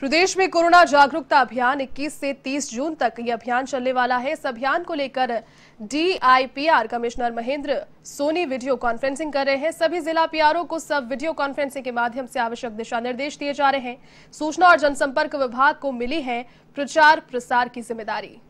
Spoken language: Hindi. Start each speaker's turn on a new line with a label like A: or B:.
A: प्रदेश में कोरोना जागरूकता अभियान 21 से 30 जून तक यह अभियान चलने वाला है इस अभियान को लेकर DIPR commissioner Mahendra Soni video conferencing कर रहे हैं सभी जिला पीआरओ को सब वीडियो कॉन्फ्रेंसिंग के माध्यम से आवश्यक दिशा निर्देश दिए जा रहे हैं सूचना और जनसंपर्क विभाग को मिली है प्रचार प्रसार की जिम्मेदारी